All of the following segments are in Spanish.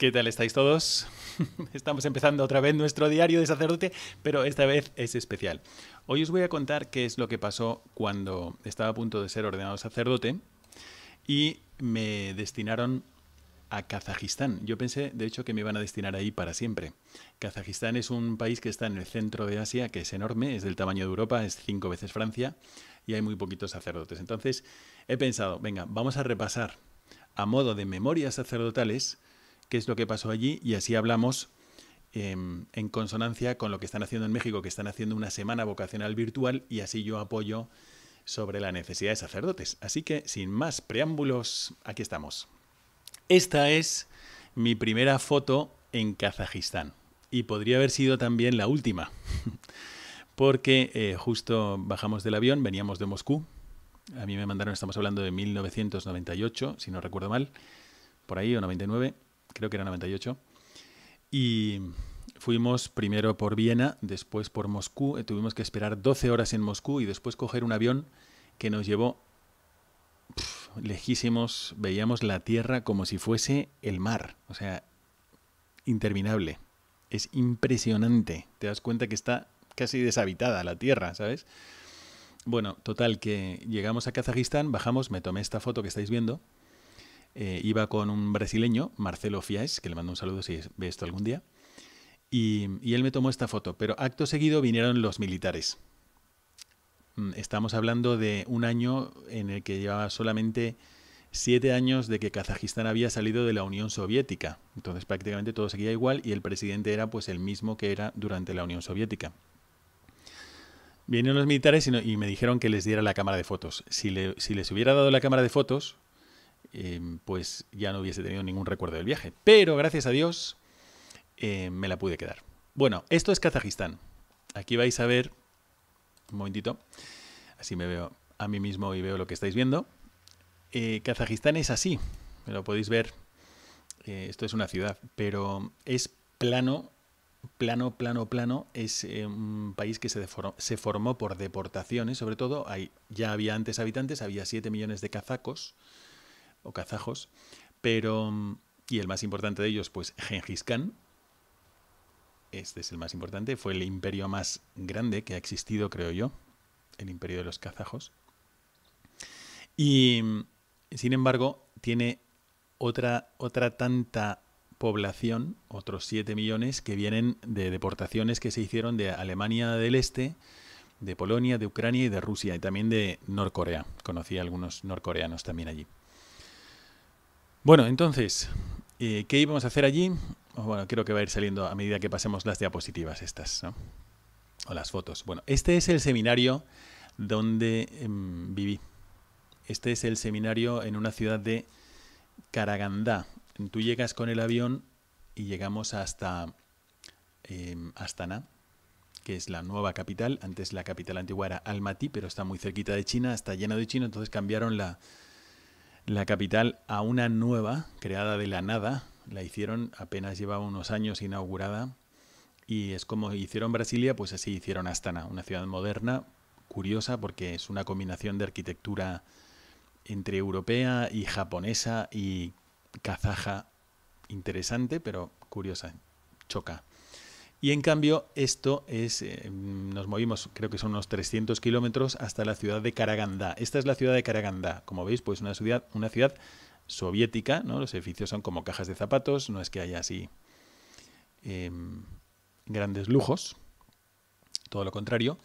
¿Qué tal estáis todos? Estamos empezando otra vez nuestro diario de sacerdote, pero esta vez es especial. Hoy os voy a contar qué es lo que pasó cuando estaba a punto de ser ordenado sacerdote y me destinaron a Kazajistán. Yo pensé, de hecho, que me iban a destinar ahí para siempre. Kazajistán es un país que está en el centro de Asia, que es enorme, es del tamaño de Europa, es cinco veces Francia y hay muy poquitos sacerdotes. Entonces he pensado, venga, vamos a repasar a modo de memorias sacerdotales qué es lo que pasó allí y así hablamos em, en consonancia con lo que están haciendo en México, que están haciendo una semana vocacional virtual y así yo apoyo sobre la necesidad de sacerdotes. Así que, sin más preámbulos, aquí estamos. Esta es mi primera foto en Kazajistán y podría haber sido también la última, porque eh, justo bajamos del avión, veníamos de Moscú, a mí me mandaron, estamos hablando de 1998, si no recuerdo mal, por ahí, o 99 creo que era 98. Y fuimos primero por Viena, después por Moscú. Eh, tuvimos que esperar 12 horas en Moscú y después coger un avión que nos llevó lejísimos. Veíamos la tierra como si fuese el mar. O sea, interminable. Es impresionante. Te das cuenta que está casi deshabitada la tierra, ¿sabes? Bueno, total, que llegamos a Kazajistán, bajamos, me tomé esta foto que estáis viendo eh, iba con un brasileño, Marcelo Fiais, que le mando un saludo si ve esto algún día, y, él me tomó esta foto, pero acto seguido vinieron los militares. Mm, estamos hablando de un año en el que llevaba solamente siete años de que Kazajistán había salido de la Unión Soviética. Entonces prácticamente todo seguía igual y el presidente era pues el mismo que era durante la Unión Soviética. Vinieron los militares y, me dijeron que les diera la cámara de fotos. si les hubiera dado la cámara de fotos, Em, pues ya no hubiese tenido ningún recuerdo del viaje. Pero gracias a Dios em, me la pude quedar. Bueno, esto es Kazajistán. Aquí vais a ver, un momentito, así me veo a mí mismo y veo lo que estáis viendo. Eh, Kazajistán es así, me lo podéis ver. Eh, esto es una ciudad, pero es plano plano, plano, plano, es eh, un país que se, se, formó por deportaciones, sobre todo. Hay, ya había antes habitantes, había 7 millones de kazacos o kazajos, pero y el más importante de ellos, pues Genghis Khan. Este es el más importante, fue el imperio más grande que ha existido, creo yo, el imperio de los kazajos. Y sin embargo, tiene otra, otra tanta población, otros 7 millones, que vienen de deportaciones que se hicieron de Alemania del Este, de Polonia, de Ucrania y de Rusia, y también de Norcorea. Conocí a algunos norcoreanos también allí. Bueno, entonces, eh, ¿qué íbamos a hacer allí? Oh, bueno, creo que va a ir saliendo a medida que pasemos las diapositivas estas, ¿no? O las fotos. Bueno, este es el seminario donde em, viví. Este es el seminario en una ciudad de Karagandá. Tú llegas con el avión y llegamos hasta em, Astana, que es la nueva capital. Antes la capital antigua era Almaty, pero está muy cerquita de China, está llena de chino, entonces cambiaron la, la capital a una nueva, creada de la nada. La hicieron, apenas llevaba unos años inaugurada. Y es como hicieron Brasilia, pues así hicieron Astana, una ciudad moderna, curiosa porque es una combinación de arquitectura entre europea y japonesa y kazaja interesante, pero curiosa, choca. Y en cambio, esto es, eh, nos movimos, creo que son unos 300 kilómetros hasta la ciudad de Karaganda. Esta es la ciudad de Karaganda, como veis, pues una ciudad, una ciudad soviética, ¿no? Los edificios son como cajas de zapatos, no es que haya así em, grandes lujos, todo lo contrario.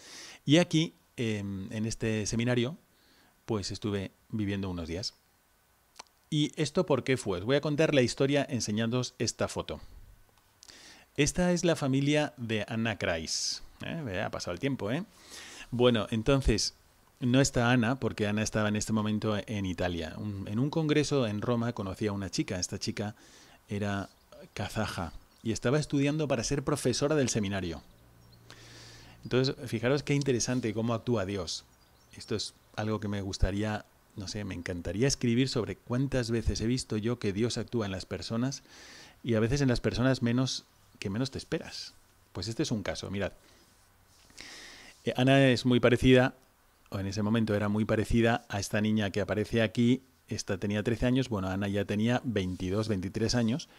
Y aquí, em, en este seminario, pues estuve viviendo unos días. ¿Y esto por qué fue? voy a contar la historia enseñándoos esta foto. Esta es la familia de Ana Kreis. ¿eh? Ha pasado el tiempo, ¿eh? Bueno, entonces, no está Ana, porque Ana estaba en este momento en Italia. en un congreso en Roma conocía a una chica. Esta chica era kazaja y estaba estudiando para ser profesora del seminario. Entonces, fijaros qué interesante cómo actúa Dios. Esto es algo que me gustaría, no sé, me encantaría escribir sobre cuántas veces he visto yo que Dios actúa en las personas y a veces en las personas menos ¿Qué menos te esperas. Pues este es un caso, mirad. Eh, Ana es muy parecida, o en ese momento era muy parecida a esta niña que aparece aquí. Esta tenía 13 años, bueno, Ana ya tenía 22, 23 años,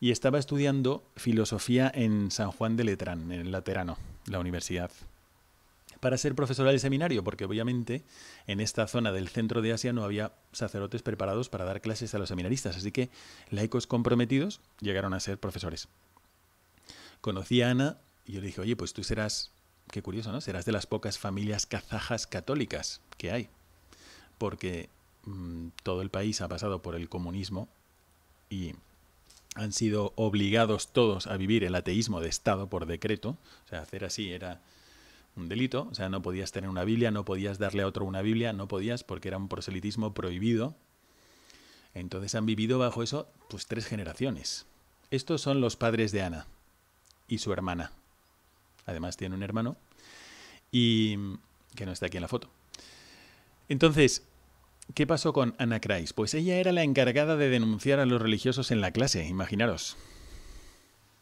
y estaba estudiando filosofía en San Juan de Letrán, en el Laterano, la universidad, para ser profesora del seminario, porque obviamente en esta zona del centro de Asia no había sacerdotes preparados para dar clases a los seminaristas, así que laicos comprometidos llegaron a ser profesores. Conocí a Ana y yo le dije, oye, pues tú serás, qué curioso, ¿no? Serás de las pocas familias kazajas católicas que hay, porque mm, todo el país ha pasado por el comunismo y han sido obligados todos a vivir el ateísmo de Estado por decreto, o sea, hacer así era un delito, o sea, no podías tener una Biblia, no podías darle a otro una Biblia, no podías porque era un proselitismo prohibido. Entonces han vivido bajo eso pues tres generaciones. Estos son los padres de Ana, y su hermana. Además tiene un hermano y mm, que no está aquí en la foto. Entonces, ¿qué pasó con Ana Kreis? Pues ella era la encargada de denunciar a los religiosos en la clase, imaginaros.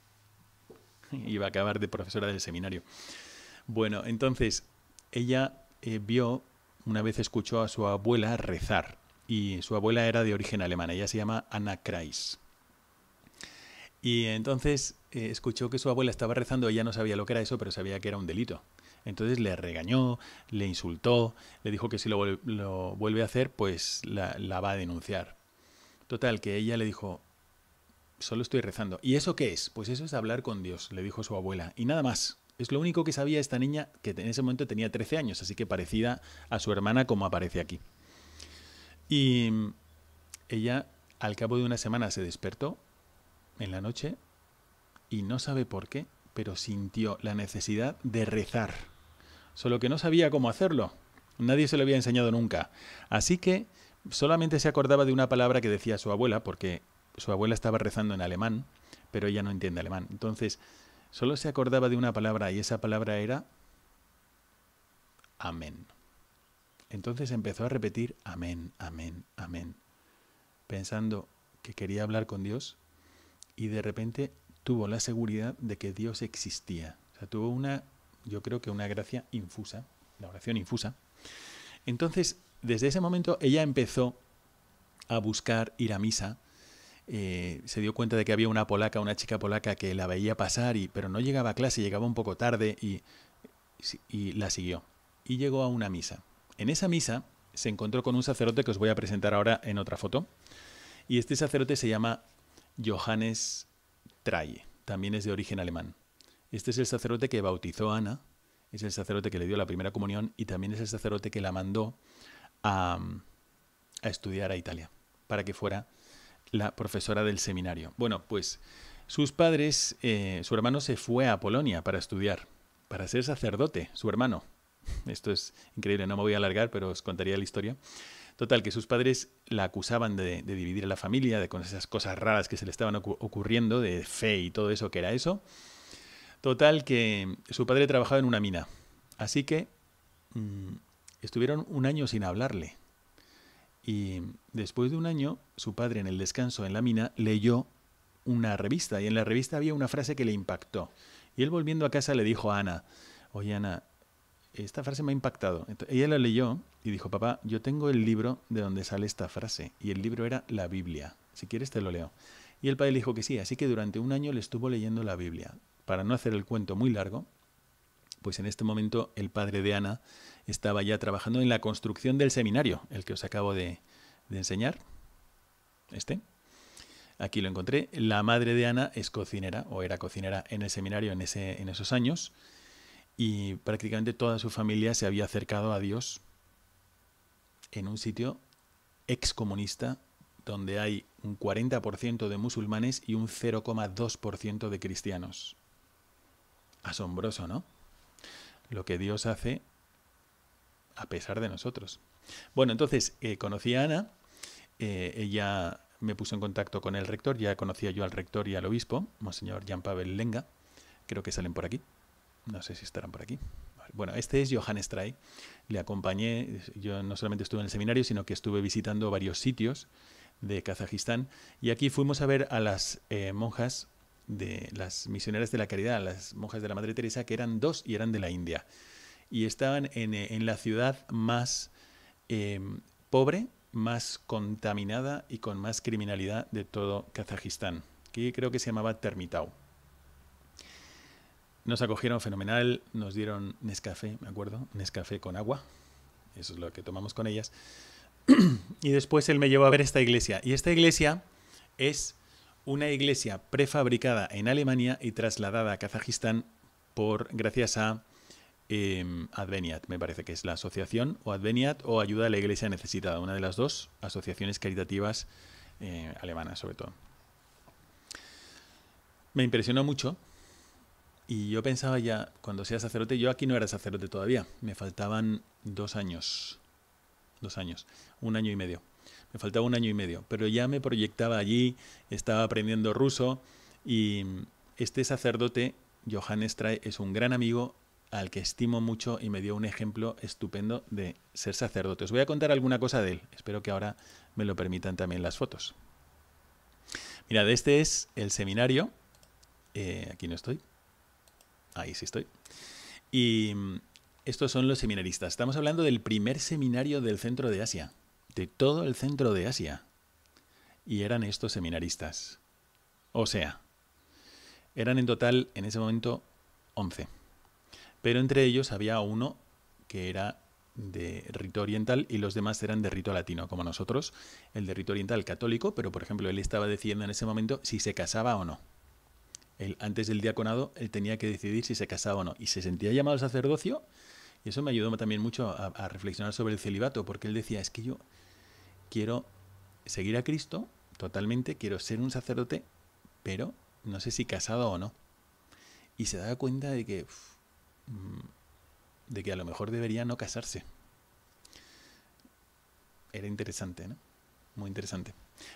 Iba a acabar de profesora del seminario. Bueno, entonces ella eh, vio, una vez escuchó a su abuela rezar, y su abuela era de origen alemán, ella se llama Ana Kreis. Y entonces eh, escuchó que su abuela estaba rezando, ella no sabía lo que era eso, pero sabía que era un delito. Entonces le regañó, le insultó, le dijo que si lo, vuelve a hacer, pues la, la, va a denunciar. Total, que ella le dijo, solo estoy rezando. ¿Y eso qué es? Pues eso es hablar con Dios, le dijo su abuela. Y nada más. Es lo único que sabía esta niña, que en ese momento tenía 13 años, así que parecida a su hermana como aparece aquí. Y mm, ella, al cabo de una semana, se despertó en la noche y no sabe por qué, pero sintió la necesidad de rezar. Solo que no sabía cómo hacerlo. Nadie se lo había enseñado nunca. Así que solamente se acordaba de una palabra que decía su abuela, porque su abuela estaba rezando en alemán, pero ella no entiende alemán. Entonces, solo se acordaba de una palabra y esa palabra era amén. Entonces empezó a repetir amén, amén, amén, pensando que quería hablar con Dios y de repente tuvo la seguridad de que Dios existía. O sea, tuvo una, yo creo que una gracia infusa, la oración infusa. Entonces, desde ese momento ella empezó a buscar ir a misa. Eh, se dio cuenta de que había una polaca, una chica polaca que la veía pasar, y, pero no llegaba a clase, llegaba un poco tarde y, y la siguió. Y llegó a una misa. En esa misa se encontró con un sacerdote que os voy a presentar ahora en otra foto. Y este sacerdote se llama Johannes Traye, también es de origen alemán. Este es el sacerdote que bautizó a Ana, es el sacerdote que le dio la primera comunión y también es el sacerdote que la mandó a, estudiar a Italia para que fuera la profesora del seminario. Bueno, pues sus padres, eh, su hermano se fue a Polonia para estudiar, para ser sacerdote, su hermano. Esto es increíble, no me voy a alargar, pero os contaría la historia. Total, que sus padres la acusaban de, dividir a la familia, de con esas cosas raras que se le estaban ocurriendo, de fe y todo eso, que era eso. Total, que su padre trabajaba en una mina. Así que mm, estuvieron un año sin hablarle. Y después de un año, su padre en el descanso en la mina leyó una revista y en la revista había una frase que le impactó. Y él volviendo a casa le dijo a Ana, oye Ana, esta frase me ha impactado. ella la leyó y dijo, papá, yo tengo el libro de donde sale esta frase. Y el libro era la Biblia. Si quieres te lo leo. Y el padre le dijo que sí. Así que durante un año le estuvo leyendo la Biblia. Para no hacer el cuento muy largo, pues en este momento el padre de Ana estaba ya trabajando en la construcción del seminario, el que os acabo de, enseñar. Este. Aquí lo encontré. La madre de Ana es cocinera, o era cocinera en el seminario en, ese, en esos años y prácticamente toda su familia se había acercado a Dios en un sitio excomunista donde hay un 40% de musulmanes y un 0,2% de cristianos. Asombroso, ¿no? Lo que Dios hace a pesar de nosotros. Bueno, entonces eh, conocí a Ana, eh, ella me puso en contacto con el rector, ya conocía yo al rector y al obispo, Monseñor Jean Pavel Lenga, creo que salen por aquí. No sé si estarán por aquí. Bueno, este es Johannes Stray. Le acompañé, yo no solamente estuve en el seminario, sino que estuve visitando varios sitios de Kazajistán. Y aquí fuimos a ver a las eh, monjas de las misioneras de la caridad, las monjas de la Madre Teresa, que eran dos y eran de la India. Y estaban en, eh, la ciudad más em, pobre, más contaminada y con más criminalidad de todo Kazajistán, que creo que se llamaba Termitau. Nos acogieron fenomenal, nos dieron Nescafé, me acuerdo, Nescafé con agua, eso es lo que tomamos con ellas. y después él me llevó a ver esta iglesia. Y esta iglesia es una iglesia prefabricada en Alemania y trasladada a Kazajistán por gracias a em, Adveniat, me parece que es la asociación, o Adveniat o Ayuda a la Iglesia Necesitada, una de las dos asociaciones caritativas eh, alemanas sobre todo. Me impresionó mucho y yo pensaba ya, cuando sea sacerdote, yo aquí no era sacerdote todavía, me faltaban dos años, dos años, un año y medio, me faltaba un año y medio, pero ya me proyectaba allí, estaba aprendiendo ruso y este sacerdote, Johannes Trae, es un gran amigo al que estimo mucho y me dio un ejemplo estupendo de ser sacerdote. Os voy a contar alguna cosa de él, espero que ahora me lo permitan también las fotos. Mirad, este es el seminario, eh, aquí no estoy, Ahí sí estoy. Y mm, estos son los seminaristas. Estamos hablando del primer seminario del centro de Asia, de todo el centro de Asia. Y eran estos seminaristas. O sea, eran en total en ese momento 11. Pero entre ellos había uno que era de rito oriental y los demás eran de rito latino, como nosotros, el de rito oriental católico, pero por ejemplo él estaba decidiendo en ese momento si se casaba o no antes del diaconado, él tenía que decidir si se casaba o no. Y se sentía llamado sacerdocio. Y eso me ayudó también mucho a, a reflexionar sobre el celibato, porque él decía, es que yo quiero seguir a Cristo totalmente, quiero ser un sacerdote, pero no sé si casado o no. Y se daba cuenta de que, mm, de que a lo mejor debería no casarse. Era interesante, ¿no? Muy interesante.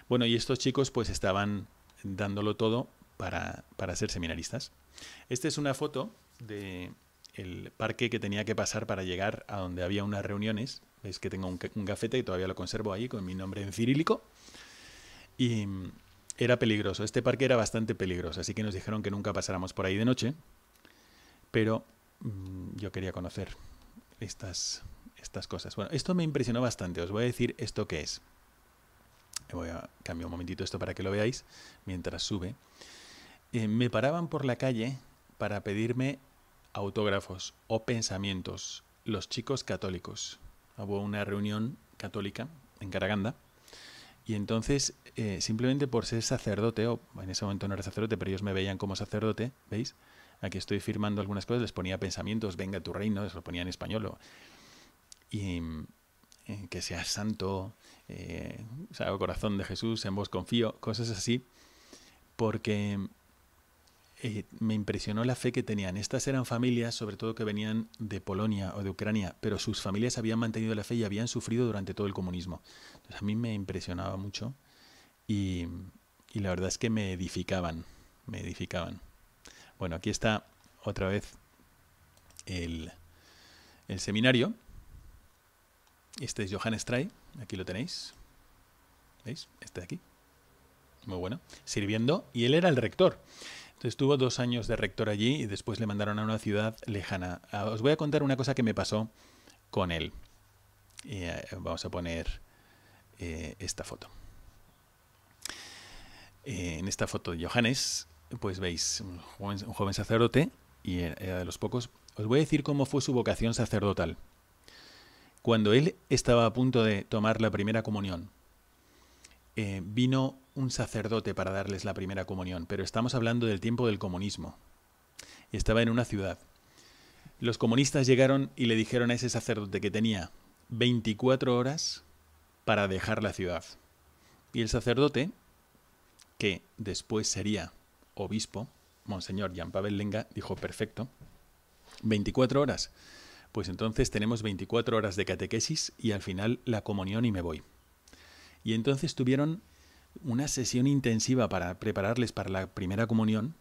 Bueno, y estos chicos pues estaban dándolo todo para, ser seminaristas. Esta es una foto del parque que tenía que pasar para llegar a donde había unas reuniones. Veis que tengo un, gafete y todavía lo conservo ahí con mi nombre en cirílico. Y mm, era peligroso. Este parque era bastante peligroso, así que nos dijeron que nunca pasáramos por ahí de noche. Pero mm, yo quería conocer estas, estas cosas. Bueno, esto me impresionó bastante. Os voy a decir esto que es. Voy a cambiar un momentito esto para que lo veáis mientras sube. Eh, me paraban por la calle para pedirme autógrafos o pensamientos, los chicos católicos. Hubo una reunión católica en Caraganda y entonces, eh, simplemente por ser sacerdote, o en ese momento no era sacerdote, pero ellos me veían como sacerdote, ¿veis? Aquí estoy firmando algunas cosas, les ponía pensamientos, venga tu reino, les lo ponía en español. O, y eh, que seas santo, o sea, corazón de Jesús, en vos confío, cosas así, porque eh, me impresionó la fe que tenían. Estas eran familias, sobre todo que venían de Polonia o de Ucrania, pero sus familias habían mantenido la fe y habían sufrido durante todo el comunismo. a mí me impresionaba mucho y, la verdad es que me edificaban, me edificaban. Bueno, aquí está otra vez el, seminario. Este es Johann Stray, aquí lo tenéis. ¿Veis? Este de aquí. Muy bueno. Sirviendo. Y él era el rector. Estuvo dos años de rector allí y después le mandaron a una ciudad lejana. Ah, os voy a contar una cosa que me pasó con él. Eh, vamos a poner eh, esta foto. Eh, en esta foto de Johannes, pues veis un joven, un joven sacerdote y era de los pocos. Os voy a decir cómo fue su vocación sacerdotal. Cuando él estaba a punto de tomar la primera comunión, eh, vino un sacerdote para darles la primera comunión, pero estamos hablando del tiempo del comunismo. estaba en una ciudad. Los comunistas llegaron y le dijeron a ese sacerdote que tenía 24 horas para dejar la ciudad. Y el sacerdote, que después sería obispo, Monseñor Jean Pavel Lenga, dijo, perfecto, 24 horas. Pues entonces tenemos 24 horas de catequesis y al final la comunión y me voy. Y entonces tuvieron una sesión intensiva para prepararles para la primera comunión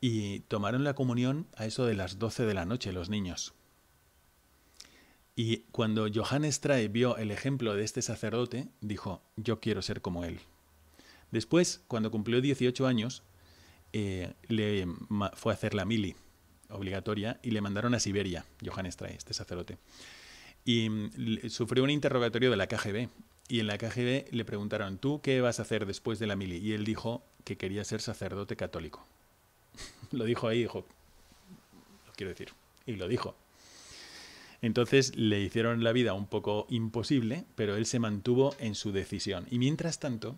y tomaron la comunión a eso de las 12 de la noche los niños. Y cuando Johannes trae vio el ejemplo de este sacerdote, dijo, yo quiero ser como él. Después, cuando cumplió 18 años, eh, le fue a hacer la mili obligatoria y le mandaron a Siberia, Johannes Trae, este sacerdote. Y mm, sufrió un interrogatorio de la KGB y en la KGB le preguntaron, ¿tú qué vas a hacer después de la mili? Y él dijo que quería ser sacerdote católico. lo dijo ahí, dijo, lo quiero decir. Y lo dijo. Entonces le hicieron la vida un poco imposible, pero él se mantuvo en su decisión. Y mientras tanto,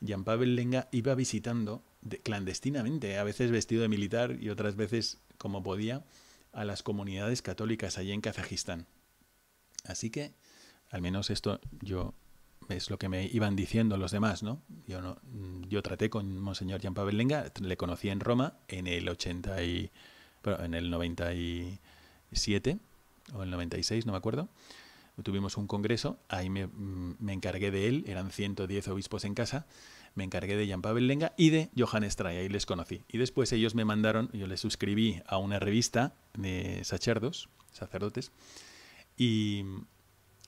Jean Pavel Lenga iba visitando clandestinamente, a veces vestido de militar y otras veces como podía, a las comunidades católicas allí en Kazajistán. Así que, al menos esto yo es lo que me iban diciendo los demás, ¿no? Yo, no, mm, yo traté con Monseñor Pavel Lenga, le conocí en Roma en el 80 en el 97 o el 96, no me acuerdo. Tuvimos un congreso, ahí me, mm, encargué de él, eran 110 obispos en casa, me encargué de Pavel Lenga y de Johannes Stray, ahí les conocí. Y después ellos me mandaron, yo les suscribí a una revista de sacerdotes, y,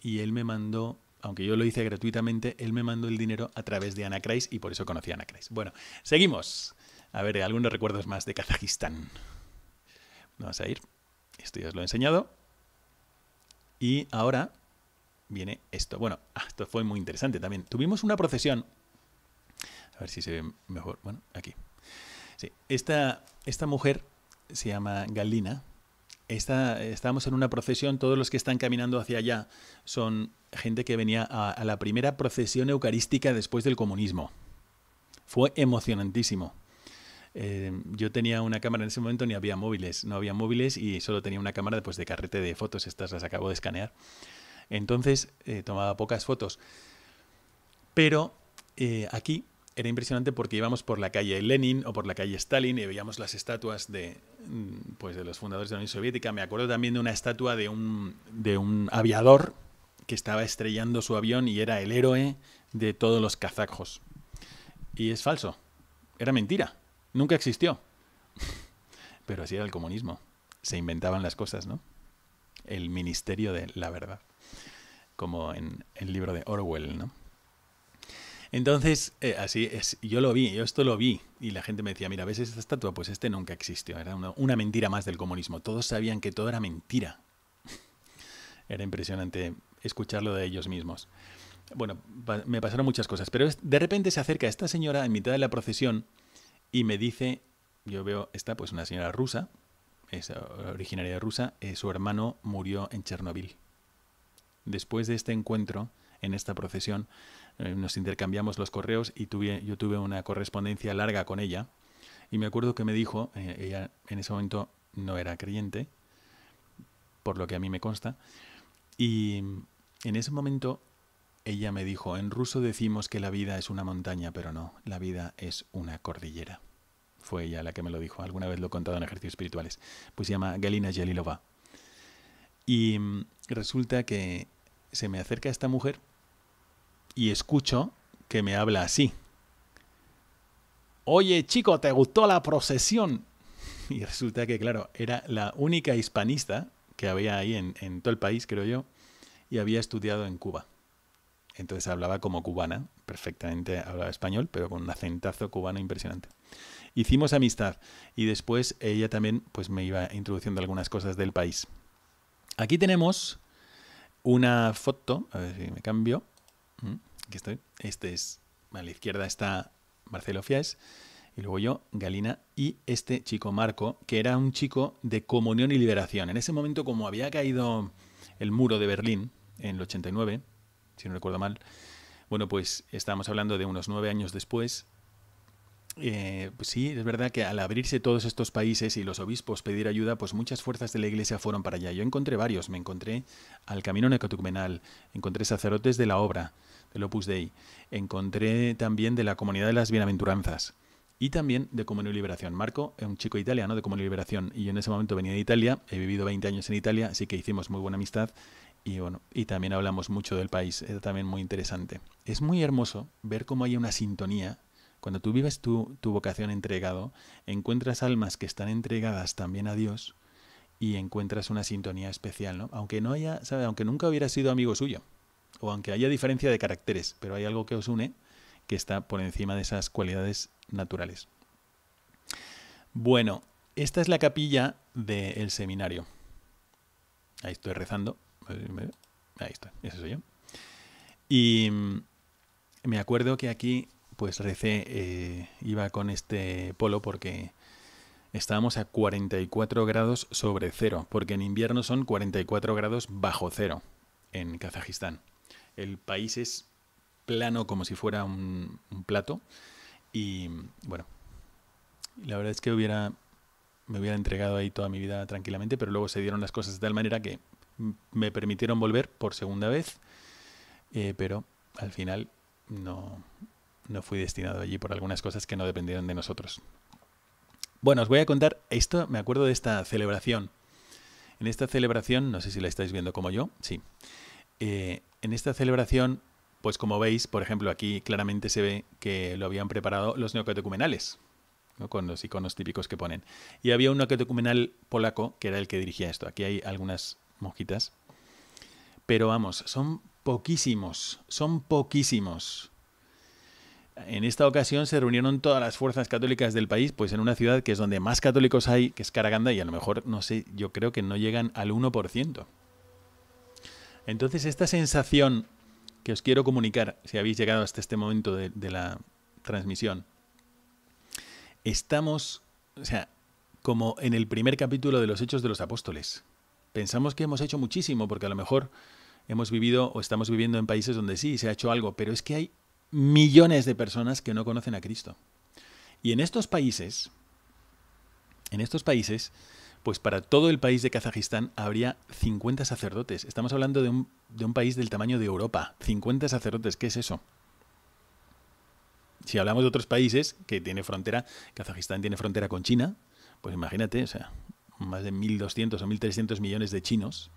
y él me mandó aunque yo lo hice gratuitamente, él me mandó el dinero a través de Anacrais y por eso conocí a Anacrais. Bueno, seguimos. A ver, algunos recuerdos más de Kazajistán. Vamos a ir. Esto ya os lo he enseñado. Y ahora viene esto. Bueno, ah, esto fue muy interesante también. Tuvimos una procesión. A ver si se ve mejor. Bueno, aquí. Sí, esta mujer se llama Galina. Estábamos en una procesión, todos los que están caminando hacia allá son gente que venía a, la primera procesión eucarística después del comunismo. Fue emocionantísimo. Eh, yo tenía una cámara en ese momento, ni había móviles, no había móviles y solo tenía una cámara de carrete de fotos, estas las acabo de escanear. Entonces eh, tomaba pocas fotos. Pero eh, aquí era impresionante porque íbamos por la calle Lenin o por la calle Stalin y veíamos las estatuas de, mm, pues, de los fundadores de la Unión Soviética. Me acuerdo también de una estatua de un, de un aviador que estaba estrellando su avión y era el héroe de todos los kazajos. Y es falso. Era mentira. Nunca existió. Pero así era el comunismo. Se inventaban las cosas, ¿no? El ministerio de la verdad. Como en el libro de Orwell, ¿no? Entonces, eh, así es, yo lo vi, yo esto lo vi, y la gente me decía, mira, ¿ves esta estatua? Pues este nunca existió, era una, mentira más del comunismo, todos sabían que todo era mentira. era impresionante escucharlo de ellos mismos. Bueno, me pasaron muchas cosas, pero de repente se acerca esta señora en mitad de la procesión y me dice, yo veo, esta pues una señora rusa, es originaria de rusa, eh, su hermano murió en Chernóbil. Después de este encuentro, en esta procesión, eh, nos intercambiamos los correos y tuve, yo tuve una correspondencia larga con ella. Y me acuerdo que me dijo, eh, ella en ese momento no era creyente, por lo que a mí me consta, y en ese momento ella me dijo, en ruso decimos que la vida es una montaña, pero no, la vida es una cordillera. Fue ella la que me lo dijo, alguna vez lo he contado en ejercicios espirituales. Pues se llama Galina Yelilova. Y resulta que se me acerca esta mujer y escucho que me habla así. Oye chico, ¿te gustó la procesión? Y resulta que, claro, era la única hispanista que había ahí en, todo el país, creo yo, y había estudiado en Cuba. Entonces hablaba como cubana, perfectamente hablaba español, pero con un acentazo cubano impresionante. Hicimos amistad y después ella también pues, me iba introduciendo algunas cosas del país. Aquí tenemos una foto, a ver si me cambio, Aquí estoy. Este es, a la izquierda está Marcelo Fies y luego yo, Galina, y este chico Marco, que era un chico de comunión y liberación. En ese momento, como había caído el muro de Berlín en el 89, si no recuerdo mal, bueno, pues estábamos hablando de unos nueve años después, eh, pues sí, es verdad que al abrirse todos estos países y los obispos pedir ayuda, pues muchas fuerzas de la iglesia fueron para allá. Yo encontré varios, me encontré al Camino necotucmenal, encontré sacerdotes de la obra, del Opus Dei, encontré también de la Comunidad de las Bienaventuranzas y también de Comunio Liberación. Marco es un chico italiano de Comunio Liberación y yo en ese momento venía de Italia, he vivido 20 años en Italia, así que hicimos muy buena amistad y bueno, y también hablamos mucho del país, es también muy interesante. Es muy hermoso ver cómo hay una sintonía cuando tú vives tu, tu vocación entregado, encuentras almas que están entregadas también a Dios y encuentras una sintonía especial, ¿no? Aunque no haya, ¿sabe? Aunque nunca hubiera sido amigo suyo, o aunque haya diferencia de caracteres, pero hay algo que os une que está por encima de esas cualidades naturales. Bueno, esta es la capilla del seminario. Ahí estoy rezando. Ahí está, ese soy yo. Y mm, me acuerdo que aquí pues recé, eh, iba con este polo porque estábamos a 44 grados sobre cero, porque en invierno son 44 grados bajo cero en Kazajistán. El país es plano como si fuera un, plato y bueno, la verdad es que hubiera, me hubiera entregado ahí toda mi vida tranquilamente, pero luego se dieron las cosas de tal manera que me permitieron volver por segunda vez, eh, pero al final no, no fui destinado allí por algunas cosas que no dependieron de nosotros. Bueno, os voy a contar esto, me acuerdo de esta celebración. En esta celebración, no sé si la estáis viendo como yo, sí. Eh, en esta celebración, pues como veis, por ejemplo, aquí claramente se ve que lo habían preparado los neocatecumenales, con los iconos típicos que ponen. Y había un neocatecumenal polaco que era el que dirigía esto. Aquí hay algunas monjitas. Pero vamos, son poquísimos, son poquísimos. En esta ocasión se reunieron todas las fuerzas católicas del país, pues en una ciudad que es donde más católicos hay, que es Caraganda, y a lo mejor, no sé, yo creo que no llegan al 1%. Entonces, esta sensación que os quiero comunicar, si habéis llegado hasta este momento de, de la transmisión, estamos, o sea, como en el primer capítulo de los Hechos de los Apóstoles. Pensamos que hemos hecho muchísimo, porque a lo mejor hemos vivido o estamos viviendo en países donde sí se ha hecho algo, pero es que hay millones de personas que no conocen a Cristo. Y en estos países, en estos países, pues para todo el país de Kazajistán habría 50 sacerdotes. Estamos hablando de un, de un país del tamaño de Europa. 50 sacerdotes, ¿qué es eso? Si hablamos de otros países que tiene frontera, Kazajistán tiene frontera con China, pues imagínate, o sea, más de 1.200 o 1.300 millones de chinos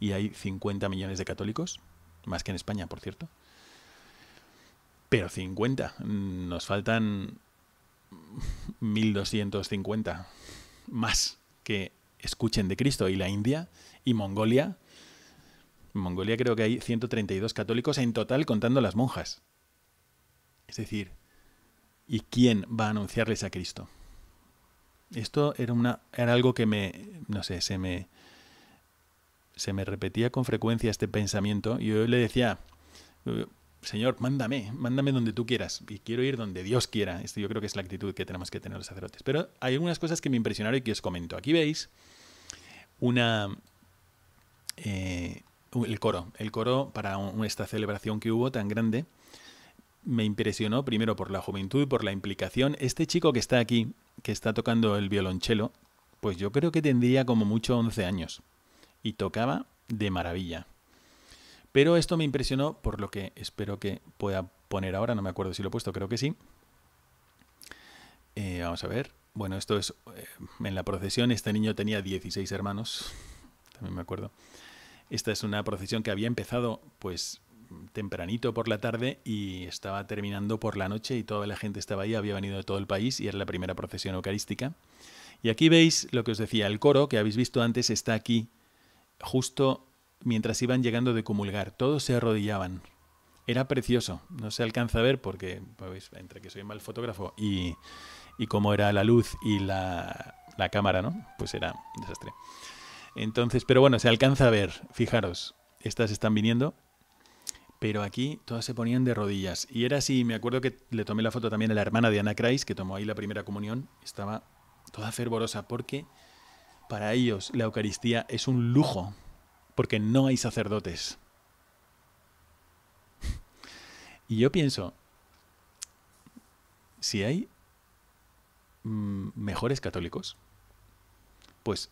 y hay 50 millones de católicos, más que en España, por cierto. Pero 50. Nos faltan 1250 más que escuchen de Cristo. Y la India y Mongolia. En Mongolia creo que hay 132 católicos en total contando las monjas. Es decir, ¿y quién va a anunciarles a Cristo? Esto era, una, era algo que me, no sé, se me, se me repetía con frecuencia este pensamiento. Y yo le decía, Señor, mándame, mándame donde tú quieras y quiero ir donde Dios quiera. Esto yo creo que es la actitud que tenemos que tener los sacerdotes. Pero hay algunas cosas que me impresionaron y que os comento. Aquí veis una, eh, el coro. El coro para esta celebración que hubo tan grande me impresionó primero por la juventud, y por la implicación. Este chico que está aquí, que está tocando el violonchelo, pues yo creo que tendría como mucho 11 años y tocaba de maravilla. Pero esto me impresionó, por lo que espero que pueda poner ahora, no me acuerdo si lo he puesto, creo que sí. Eh, vamos a ver. Bueno, esto es eh, en la procesión, este niño tenía 16 hermanos, también me acuerdo. Esta es una procesión que había empezado pues tempranito por la tarde y estaba terminando por la noche y toda la gente estaba ahí, había venido de todo el país y era la primera procesión eucarística. Y aquí veis lo que os decía, el coro que habéis visto antes está aquí, justo mientras iban llegando de comulgar. Todos se arrodillaban. Era precioso. No se alcanza a ver porque, pues, entre que soy mal fotógrafo y, y cómo era la luz y la, cámara, ¿no? Pues era un desastre. Entonces, pero bueno, se alcanza a ver. Fijaros, estas están viniendo pero aquí todas se ponían de rodillas. Y era así, me acuerdo que le tomé la foto también a la hermana de Ana Christ, que tomó ahí la primera comunión, estaba toda fervorosa, porque para ellos la Eucaristía es un lujo, porque no hay sacerdotes. y yo pienso, si hay mm, mejores católicos, pues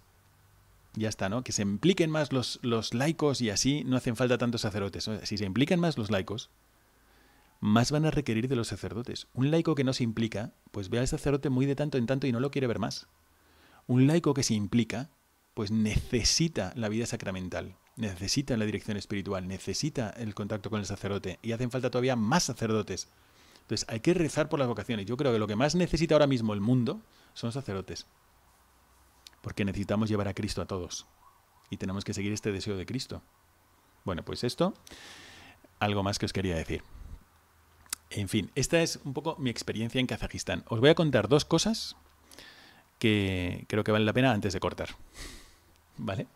ya está, ¿no? Que se impliquen más los, los laicos y así no hacen falta tantos sacerdotes. Si se implican más los laicos, más van a requerir de los sacerdotes. Un laico que no se implica, pues ve al sacerdote muy de tanto en tanto y no lo quiere ver más. Un laico que se implica, pues necesita la vida sacramental, necesita la dirección espiritual, necesita el contacto con el sacerdote y hacen falta todavía más sacerdotes. Entonces hay que rezar por las vocaciones. Yo creo que lo que más necesita ahora mismo el mundo son sacerdotes, porque necesitamos llevar a Cristo a todos y tenemos que seguir este deseo de Cristo. Bueno, pues esto, algo más que os quería decir. En fin, esta es un poco mi experiencia en Kazajistán. Os voy a contar dos cosas que creo que valen la pena antes de cortar. ¿Vale?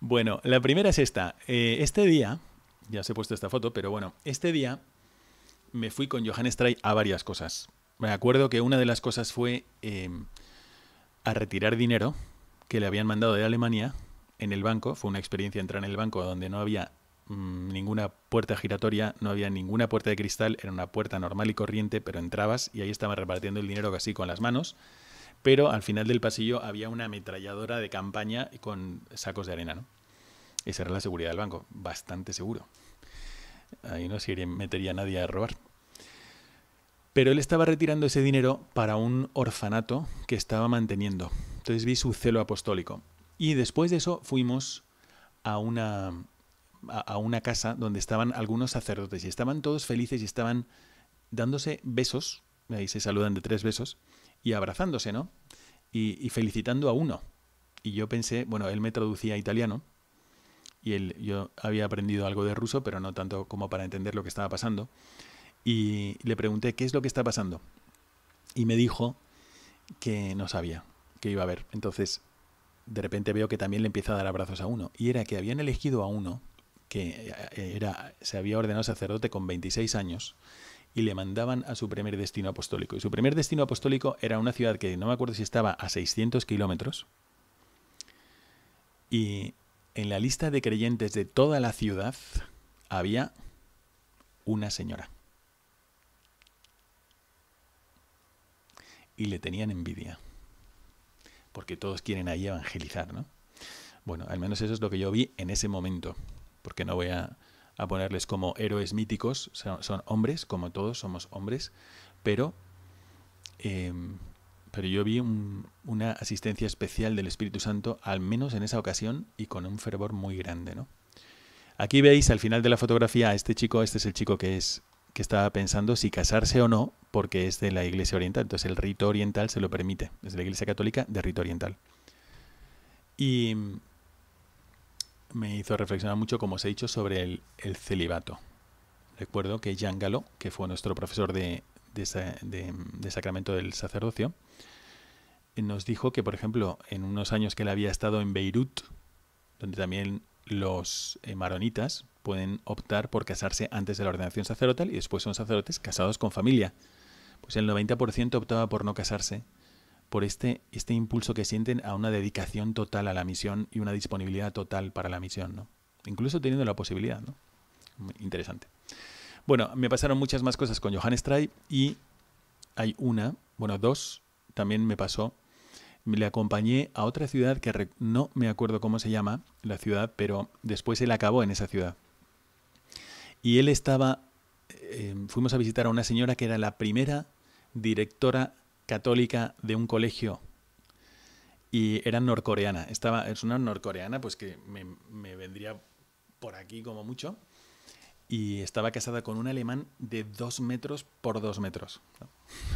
Bueno, la primera es esta. Eh, este día, ya os he puesto esta foto, pero bueno, este día me fui con Johan Stray a varias cosas. Me acuerdo que una de las cosas fue em, a retirar dinero que le habían mandado de Alemania en el banco. Fue una experiencia entrar en el banco donde no había mm, ninguna puerta giratoria, no había ninguna puerta de cristal, era una puerta normal y corriente, pero entrabas y ahí estaba repartiendo el dinero casi con las manos pero al final del pasillo había una ametralladora de campaña con sacos de arena, ¿no? Esa era la seguridad del banco, bastante seguro. Ahí no se metería nadie a robar. Pero él estaba retirando ese dinero para un orfanato que estaba manteniendo. Entonces vi su celo apostólico. Y después de eso fuimos a una, a una casa donde estaban algunos sacerdotes y estaban todos felices y estaban dándose besos. Ahí se saludan de tres besos y abrazándose, ¿no? Y, felicitando a uno. Y yo pensé, bueno, él me traducía italiano y él, yo había aprendido algo de ruso, pero no tanto como para entender lo que estaba pasando. Y le pregunté, ¿qué es lo que está pasando? Y me dijo que no sabía que iba a haber. Entonces, de repente veo que también le empieza a dar abrazos a uno. Y era que habían elegido a uno que eh, era, se había ordenado sacerdote con 26 años y le mandaban a su primer destino apostólico. Y su primer destino apostólico era una ciudad que no me acuerdo si estaba a 600 kilómetros. Y en la lista de creyentes de toda la ciudad había una señora. Y le tenían envidia. Porque todos quieren ahí evangelizar, ¿no? Bueno, al menos eso es lo que yo vi en ese momento. Porque no voy a a ponerles como héroes míticos, son, hombres, como todos somos hombres, pero, em, pero yo vi una asistencia especial del Espíritu Santo, al menos en esa ocasión, y con un fervor muy grande, ¿no? Aquí veis al final de la fotografía a este chico, este es el chico que es que estaba pensando si casarse o no, porque es de la Iglesia Oriental, entonces el rito oriental se lo permite, es de la Iglesia Católica de rito oriental. Y me hizo reflexionar mucho, como os he dicho, sobre el, celibato. Recuerdo que Jean Galo, que fue nuestro profesor de, Sacramento del Sacerdocio, nos dijo que, por ejemplo, en unos años que él había estado en Beirut, donde también los eh, maronitas pueden optar por casarse antes de la ordenación sacerdotal y después son sacerdotes casados con familia. Pues el 90% optaba por no casarse por este, este impulso que sienten a una dedicación total a la misión y una disponibilidad total para la misión, ¿no? Incluso teniendo la posibilidad, ¿no? interesante. Bueno, me pasaron muchas más cosas con Johannes Streit y hay una, bueno, dos, también me pasó. Le acompañé a otra ciudad que no me acuerdo cómo se llama la ciudad, pero después él acabó en esa ciudad. Y él estaba, eh, fuimos a visitar a una señora que era la primera directora católica de un colegio y era norcoreana. Estaba, es una norcoreana, pues que me, vendría por aquí como mucho. Y estaba casada con un alemán de dos metros por dos metros.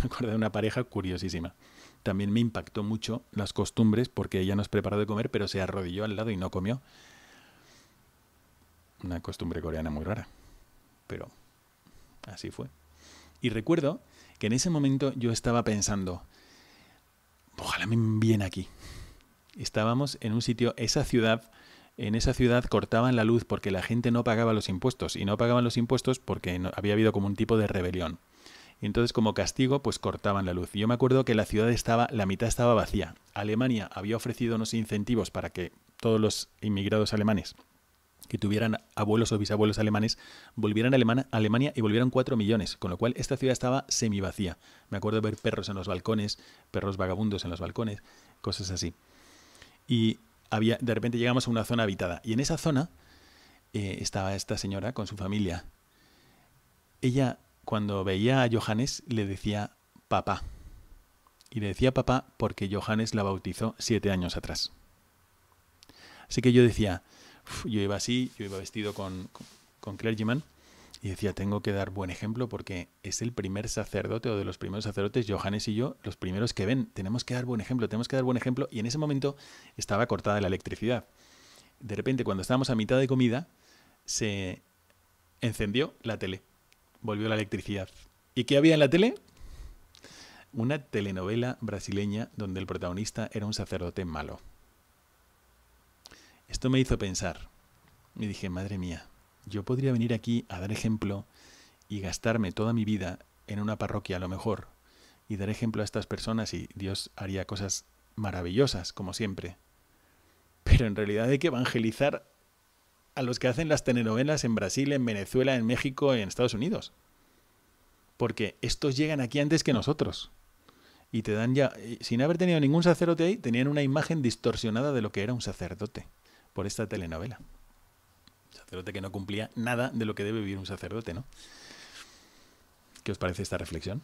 Me acuerdo de una pareja curiosísima. También me impactó mucho las costumbres porque ella nos preparó de comer, pero se arrodilló al lado y no comió. Una costumbre coreana muy rara. Pero así fue. Y recuerdo que en ese momento yo estaba pensando, ojalá me envíen aquí. Estábamos en un sitio, esa ciudad, en esa ciudad cortaban la luz porque la gente no pagaba los impuestos y no pagaban los impuestos porque había habido como un tipo de rebelión. Y entonces como castigo pues cortaban la luz. Yo me acuerdo que la ciudad estaba, la mitad estaba vacía. Alemania había ofrecido unos incentivos para que todos los inmigrados alemanes que tuvieran abuelos o bisabuelos alemanes, volvieran a Alemania, y volvieran cuatro millones, con lo cual esta ciudad estaba semi vacía Me acuerdo de ver perros en los balcones, perros vagabundos en los balcones, cosas así. Y había, de repente llegamos a una zona habitada, y en esa zona eh, estaba esta señora con su familia. Ella, cuando veía a Johannes, le decía papá. Y le decía papá porque Johannes la bautizó siete años atrás. Así que yo decía, yo iba así, yo iba vestido con, con, clergyman y decía, tengo que dar buen ejemplo porque es el primer sacerdote o de los primeros sacerdotes, Johannes y yo, los primeros que ven, tenemos que dar buen ejemplo, tenemos que dar buen ejemplo. Y en ese momento estaba cortada la electricidad. De repente, cuando estábamos a mitad de comida, se encendió la tele, volvió la electricidad. ¿Y qué había en la tele? Una telenovela brasileña donde el protagonista era un sacerdote malo. Esto me hizo pensar. Me dije, madre mía, yo podría venir aquí a dar ejemplo y gastarme toda mi vida en una parroquia a lo mejor y dar ejemplo a estas personas y Dios haría cosas maravillosas, como siempre. Pero en realidad hay que evangelizar a los que hacen las telenovelas en Brasil, en Venezuela, en México, en Estados Unidos. Porque estos llegan aquí antes que nosotros. Y te dan ya, eh, sin haber tenido ningún sacerdote ahí, tenían una imagen distorsionada de lo que era un sacerdote por esta telenovela. sacerdote que no cumplía nada de lo que debe vivir un sacerdote, ¿no? ¿Qué os parece esta reflexión?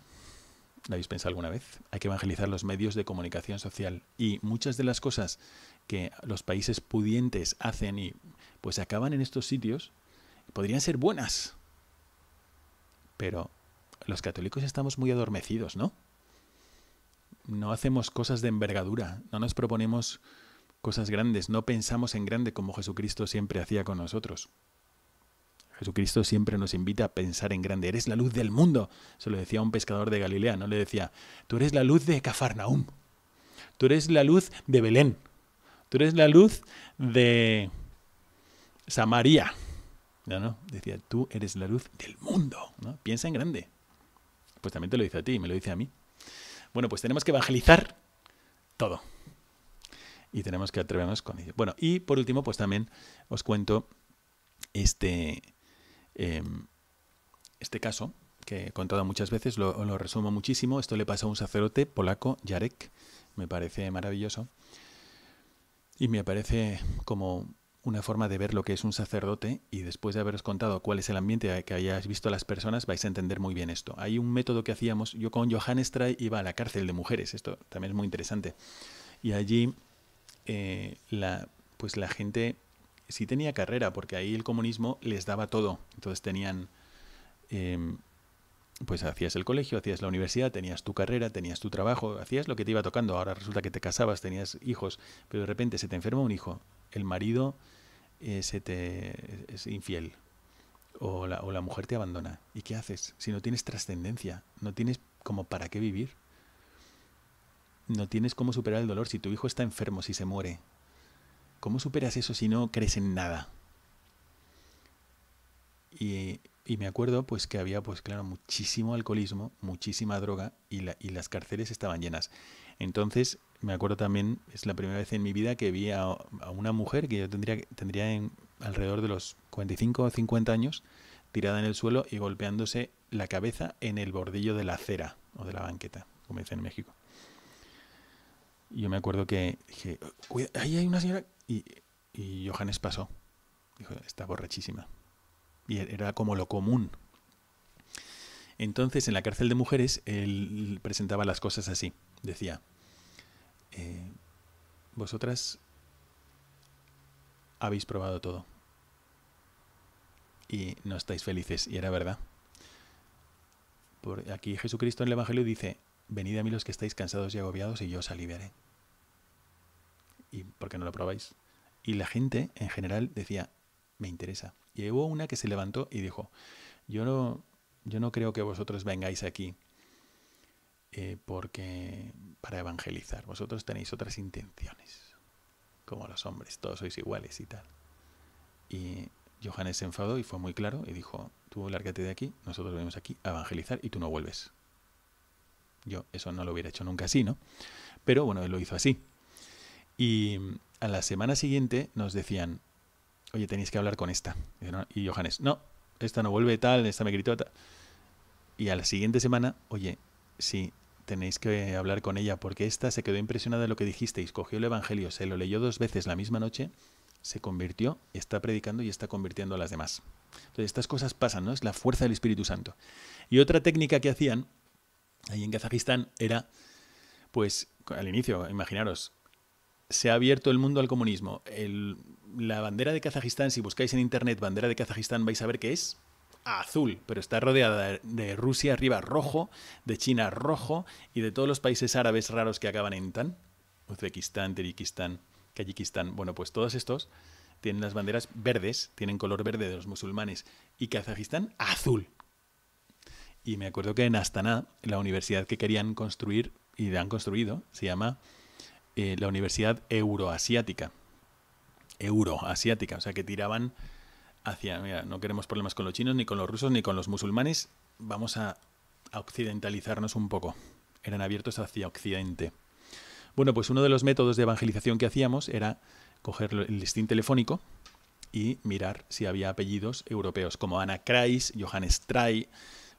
¿La habéis pensado alguna vez? Hay que evangelizar los medios de comunicación social y muchas de las cosas que los países pudientes hacen y pues acaban en estos sitios podrían ser buenas. Pero los católicos estamos muy adormecidos, ¿no? No hacemos cosas de envergadura, no nos proponemos cosas grandes, no pensamos en grande como Jesucristo siempre hacía con nosotros. Jesucristo siempre nos invita a pensar en grande. Eres la luz del mundo. Se lo decía un pescador de Galilea, no le decía, tú eres la luz de Cafarnaum. Tú eres la luz de Belén. Tú eres la luz de Samaria. No, no, decía, tú eres la luz del mundo. ¿no? Piensa en grande. Pues también te lo dice a ti, me lo dice a mí. Bueno, pues tenemos que evangelizar todo y tenemos que atrevernos con ello. Bueno, y por último, pues también os cuento este, em, este caso que he contado muchas veces, lo, lo, resumo muchísimo. Esto le pasó a un sacerdote polaco, Jarek, me parece maravilloso. Y me parece como una forma de ver lo que es un sacerdote y después de haberos contado cuál es el ambiente que hayáis visto a las personas, vais a entender muy bien esto. Hay un método que hacíamos, yo con Johannes Stray iba a la cárcel de mujeres, esto también es muy interesante. Y allí eh, la, pues la gente sí tenía carrera, porque ahí el comunismo les daba todo. Entonces tenían, em, pues hacías el colegio, hacías la universidad, tenías tu carrera, tenías tu trabajo, hacías lo que te iba tocando. Ahora resulta que te casabas, tenías hijos, pero de repente se te enferma un hijo, el marido eh, se te es infiel. O la, o la mujer te abandona. ¿Y qué haces? Si no tienes trascendencia, no tienes como para qué vivir no tienes cómo superar el dolor si tu hijo está enfermo, si se muere. ¿Cómo superas eso si no crees en nada? Y, me acuerdo pues que había pues claro muchísimo alcoholismo, muchísima droga y, las cárceles estaban llenas. Entonces me acuerdo también, es la primera vez en mi vida que vi a, una mujer que yo tendría, tendría alrededor de los 45 o 50 años tirada en el suelo y golpeándose la cabeza en el bordillo de la acera o de la banqueta, como dicen en México yo me acuerdo que dije, ahí hay una señora. Y, Johannes pasó. Dijo, está borrachísima. Y e-, era como lo común. Entonces, en la cárcel de mujeres, él presentaba las cosas así. Decía, eh, vosotras habéis probado todo. Y no estáis felices. Y era verdad. Por aquí Jesucristo en el Evangelio dice, Venid a mí los que estáis cansados y agobiados y yo os aliviaré. ¿Y por qué no lo probáis? Y la gente en general decía, me interesa. Y hubo una que se levantó y dijo, yo no, yo no creo que vosotros vengáis aquí eh, porque para evangelizar, vosotros tenéis otras intenciones, como los hombres, todos sois iguales y tal. Y Johannes se enfadó y fue muy claro y dijo, tú lárgate de aquí, nosotros venimos aquí a evangelizar y tú no vuelves. Yo eso no lo hubiera hecho nunca así, ¿no? Pero bueno, él lo hizo así. Y mm, a la semana siguiente nos decían, oye, tenéis que hablar con esta. Y Johannes, no, esta no vuelve tal, esta me gritó tal. Y a la siguiente semana, oye, sí, tenéis que hablar con ella porque esta se quedó impresionada de lo que dijisteis, cogió el Evangelio, se lo leyó dos veces la misma noche, se convirtió, está predicando y está convirtiendo a las demás. Entonces, estas cosas pasan, ¿no? Es la fuerza del Espíritu Santo. Y otra técnica que hacían ahí en Kazajistán era, pues, al inicio, imaginaros, se ha abierto el mundo al comunismo. la bandera de Kazajistán, si buscáis en internet bandera de Kazajistán, vais a ver que es azul, pero está rodeada de Rusia arriba rojo, de China rojo y de todos los países árabes raros que acaban en tan, Uzbekistán, Tirikistán, Kayikistán, bueno, pues todos estos tienen las banderas verdes, tienen color verde de los musulmanes y Kazajistán azul. Y me acuerdo que en Astana, la universidad que querían construir y han construido, se llama eh, la Universidad Euroasiática. Euroasiática, o sea que tiraban hacia, mira, no queremos problemas con los chinos, ni con los rusos, ni con los musulmanes, vamos a, occidentalizarnos un poco. Eran abiertos hacia Occidente. Bueno, pues uno de los métodos de evangelización que hacíamos era coger el listín telefónico y mirar si había apellidos europeos, como Ana Kreis, Johannes Trai,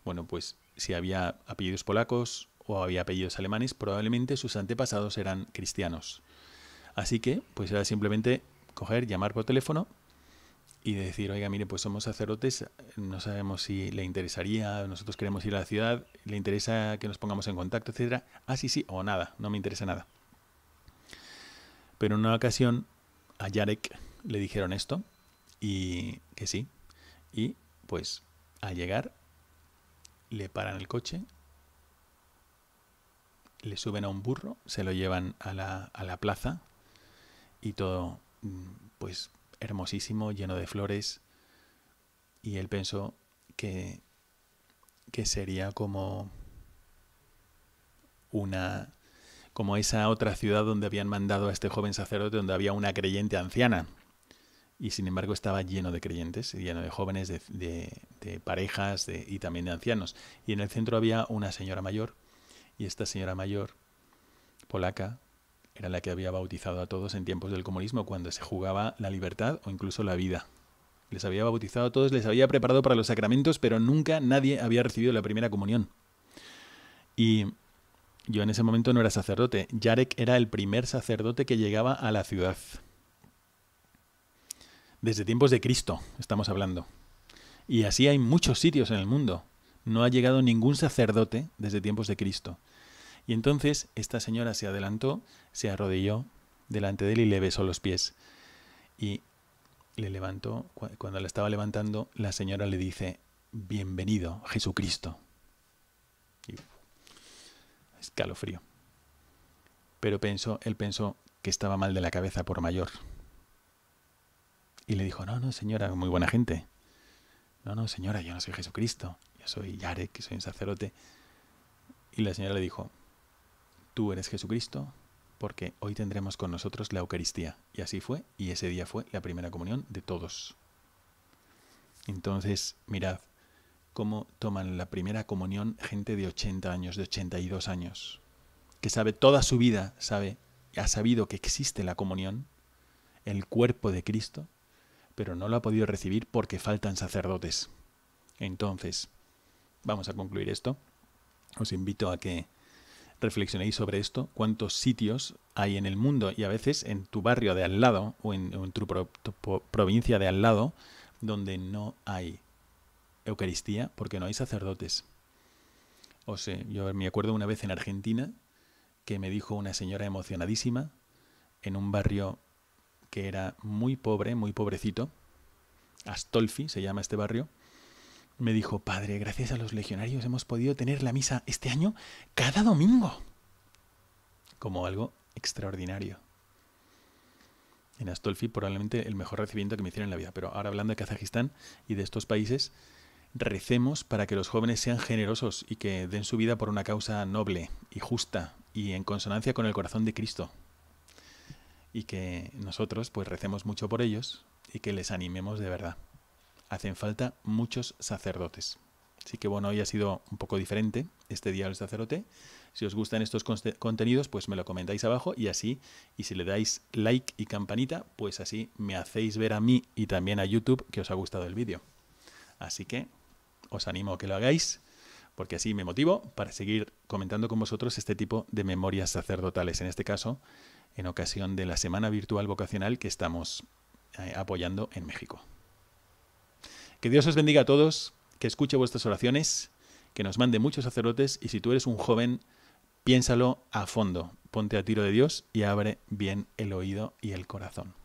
bueno, pues si había apellidos polacos o había apellidos alemanes, probablemente sus antepasados eran cristianos. Así que, pues era simplemente coger, llamar por teléfono y decir, oiga, mire, pues somos sacerdotes, no sabemos si le interesaría, nosotros queremos ir a la ciudad, le interesa que nos pongamos en contacto, etcétera. Ah, sí, sí, o nada, no me interesa nada. Pero en una ocasión a Jarek le dijeron esto y que sí. Y pues al llegar le paran el coche, le suben a un burro, se lo llevan a la, a la plaza y todo, mm, pues, hermosísimo, lleno de flores. Y él pensó que, que sería como una como esa otra ciudad donde habían mandado a este joven sacerdote, donde había una creyente anciana, y sin embargo estaba lleno de creyentes, lleno de jóvenes, de, parejas y también de ancianos. Y en el centro había una señora mayor y esta señora mayor, polaca, era la que había bautizado a todos en tiempos del comunismo cuando se jugaba la libertad o incluso la vida. Les había bautizado a todos, les había preparado para los sacramentos, pero nunca nadie había recibido la primera comunión. Y yo en ese momento no era sacerdote. Yarek era el primer sacerdote que llegaba a la ciudad. Desde tiempos de Cristo estamos hablando. Y así hay muchos sitios en el mundo. No ha llegado ningún sacerdote desde tiempos de Cristo. Y entonces esta señora se adelantó, se arrodilló delante de él y le besó los pies. Y le levantó, cuando la estaba levantando, la señora le dice, bienvenido Jesucristo. Y escalofrío. Pero pensó, él pensó que estaba mal de la cabeza por mayor. Y le dijo, no, no, señora, muy buena gente. No, no, señora, yo no soy Jesucristo, yo soy Yarek, soy un sacerdote. Y la señora le dijo, tú eres Jesucristo porque hoy tendremos con nosotros la Eucaristía. Y así fue, y ese día fue la primera comunión de todos. Entonces, mirad cómo toman la primera comunión gente de 80 años, de 82 años, que sabe toda su vida, sabe, ha sabido que existe la comunión, el cuerpo de Cristo, pero no lo ha podido recibir porque faltan sacerdotes. Entonces, vamos a concluir esto. Os invito a que reflexionéis sobre esto, cuántos sitios hay en el mundo y a veces en tu barrio de al lado o en, tu, tu, provincia de al lado donde no hay Eucaristía porque no hay sacerdotes. O sea, yo me acuerdo una vez en Argentina que me dijo una señora emocionadísima en un barrio que era muy pobre, muy pobrecito, Astolfi se llama este barrio, me dijo, padre, gracias a los legionarios hemos podido tener la misa este año cada domingo. Como algo extraordinario. En Astolfi probablemente el mejor recibimiento que me hicieron en la vida. Pero ahora hablando de Kazajistán y de estos países, recemos para que los jóvenes sean generosos y que den su vida por una causa noble y justa y en consonancia con el corazón de Cristo, y que nosotros pues recemos mucho por ellos y que les animemos de verdad. Hacen falta muchos sacerdotes. Así que bueno, hoy ha sido un poco diferente este día del sacerdote. Si os gustan estos contenidos, pues me lo comentáis abajo y así, y si le dais like y campanita, pues así me hacéis ver a mí y también a YouTube que os ha gustado el vídeo. Así que os animo a que lo hagáis, porque así me motivo para seguir comentando con vosotros este tipo de memorias sacerdotales, en este caso, en ocasión de la Semana Virtual Vocacional que estamos eh, apoyando en México. Que Dios os bendiga a todos, que escuche vuestras oraciones, que nos mande muchos sacerdotes y si tú eres un joven, piénsalo a fondo, ponte a tiro de Dios y abre bien el oído y el corazón.